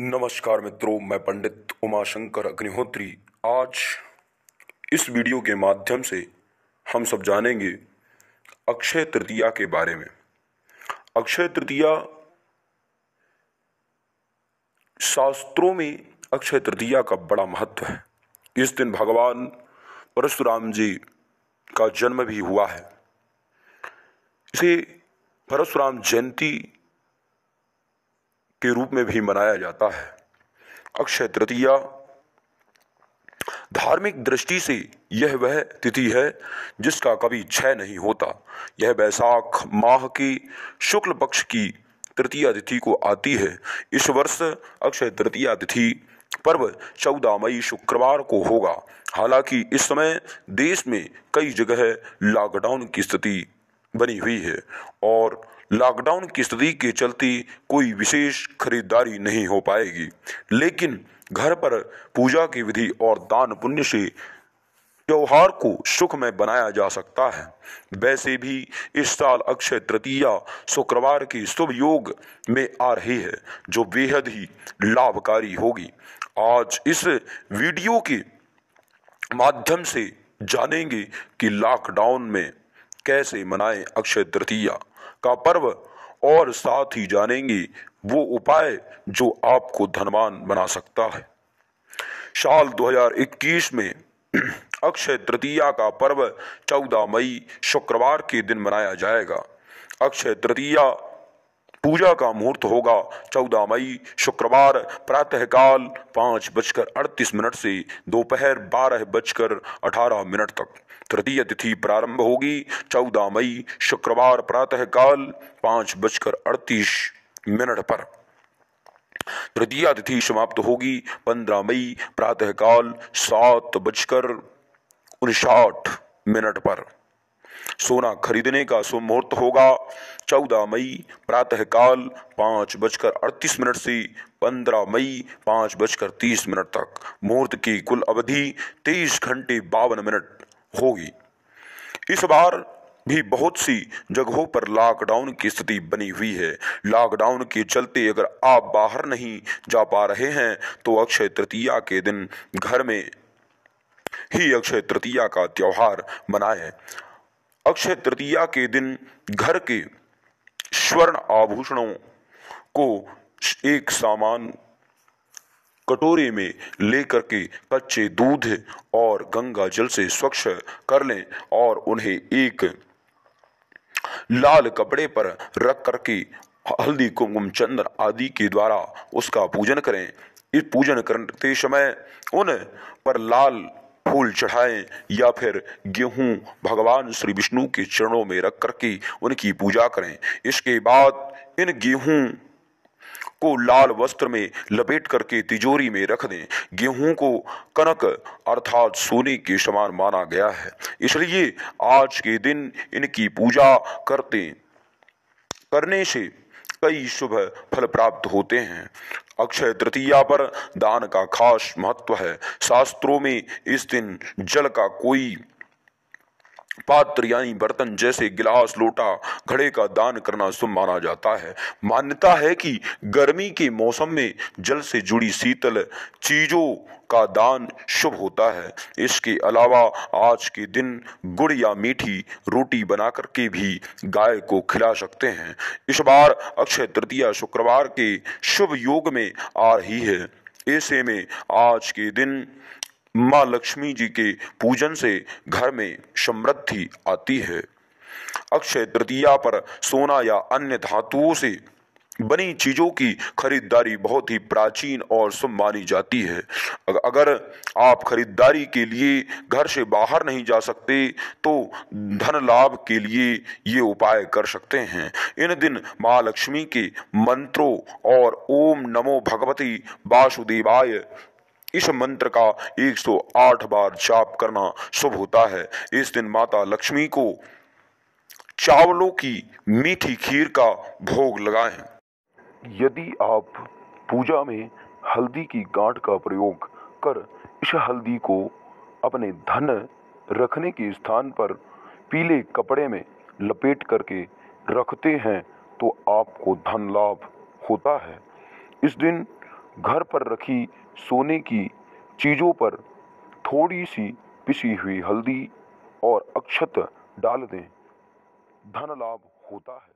नमस्कार मित्रों मैं पंडित उमाशंकर अग्निहोत्री आज इस वीडियो के माध्यम से हम सब जानेंगे अक्षय तृतीया के बारे में अक्षय तृतीया शास्त्रों में अक्षय तृतीया का बड़ा महत्व है इस दिन भगवान परशुराम जी का जन्म भी हुआ है इसे परशुराम जयंती के रूप में भी मनाया जाता है अक्षय तृतीया धार्मिक दृष्टि से यह वह तिथि है जिसका कभी क्षय नहीं होता यह बैसाख माह की शुक्ल पक्ष की तृतीया तिथि को आती है इस वर्ष अक्षय तृतीया तिथि पर्व 14 मई शुक्रवार को होगा हालांकि इस समय देश में कई जगह लॉकडाउन की स्थिति बनी हुई है और लॉकडाउन की स्थिति के चलते कोई विशेष खरीदारी नहीं हो पाएगी लेकिन घर पर पूजा की विधि और दान पुण्य से त्यौहार को सुख में बनाया जा सकता है वैसे भी इस साल अक्षय तृतीया शुक्रवार के शुभ योग में आ रही है जो बेहद ही लाभकारी होगी आज इस वीडियो के माध्यम से जानेंगे कि लॉकडाउन में कैसे मनाएं अक्षय तृतीया का पर्व और साथ ही जानेंगे वो उपाय जो आपको धनवान बना सकता है साल 2021 में अक्षय तृतीया का पर्व 14 मई शुक्रवार के दिन मनाया जाएगा अक्षय तृतीया पूजा का मुहूर्त होगा चौदह मई शुक्रवार प्रातःकाल पाँच बजकर अड़तीस मिनट से दोपहर बारह बजकर अठारह मिनट तक तृतीय तिथि प्रारंभ होगी चौदह मई शुक्रवार प्रातःकाल पाँच बजकर अड़तीस मिनट पर तृतीय तिथि समाप्त होगी पंद्रह मई प्रातःकाल सात बजकर उनसाठ मिनट पर सोना खरीदने का शुभ मुहूर्त होगा चौदह मई प्रातःकाल पाँच बजकर अड़तीस मिनट से पंद्रह मई पाँच बजकर तीस मिनट तक मुहूर्त की कुल अवधि तेईस घंटे बावन मिनट होगी इस बार भी बहुत सी जगहों पर लॉकडाउन की स्थिति बनी हुई है लॉकडाउन के चलते अगर आप बाहर नहीं जा पा रहे हैं तो अक्षय तृतीया के दिन घर में ही अक्षय तृतीया का त्यौहार मनाएं अक्षय तृतीया के दिन घर के स्वर्ण आभूषणों को एक सामान कटोरे में लेकर के कच्चे दूध और गंगा जल से स्वच्छ कर लें और उन्हें एक लाल कपड़े पर रख करके हल्दी कुमकुम चंदन आदि के द्वारा उसका पूजन करें इस पूजन करते समय उन पर लाल फूल चढ़ाएं या फिर गेहूं भगवान श्री विष्णु के चरणों में रख करके उनकी पूजा करें इसके बाद इन गेहूं को लाल वस्त्र में लपेट करके तिजोरी में रख दें गेहूं को कनक अर्थात सोने के समान माना गया है इसलिए आज के दिन इनकी पूजा करते करने से कई शुभ फल प्राप्त होते हैं अक्षय तृतीया पर दान का खास महत्व है शास्त्रों में इस दिन जल का कोई पात्र यानी बर्तन जैसे गिलास लोटा घड़े का दान करना शुभ माना जाता है मान्यता है कि गर्मी के मौसम में जल से जुड़ी शीतल चीजों का दान शुभ होता है इसके अलावा आज के दिन गुड़ या मीठी रोटी बना करके भी गाय को खिला सकते हैं इस बार अक्षय तृतीया शुक्रवार के शुभ योग में आ रही है ऐसे में आज के दिन माँ लक्ष्मी जी के पूजन से घर में समृद्धि आती है अक्षय तृतीया पर सोना या अन्य धातुओं से बनी चीजों की खरीदारी बहुत ही प्राचीन और शुभ मानी जाती है अगर आप खरीदारी के लिए घर से बाहर नहीं जा सकते तो धन लाभ के लिए ये उपाय कर सकते हैं इन दिन महालक्ष्मी के मंत्रों और ओम नमो भगवती वासुदेवाय इस मंत्र का 108 बार जाप करना शुभ होता है इस दिन माता लक्ष्मी को चावलों की मीठी खीर का भोग लगाएं। यदि आप पूजा में हल्दी की गांठ का प्रयोग कर इस हल्दी को अपने धन रखने के स्थान पर पीले कपड़े में लपेट करके रखते हैं तो आपको धन लाभ होता है इस दिन घर पर रखी सोने की चीज़ों पर थोड़ी सी पिसी हुई हल्दी और अक्षत डाल दें धन लाभ होता है